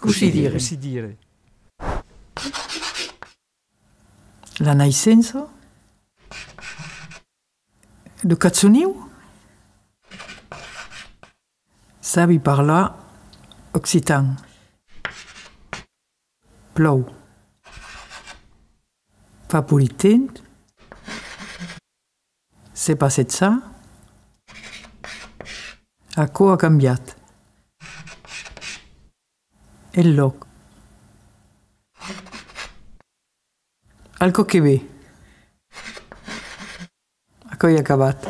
Così dire. La naissance. senso? De cazzoniu? Savi parla occitan. Plou. Fa politent. Se passat ça? A co a canviat? اللوك الكوكي بي اكو يا كبات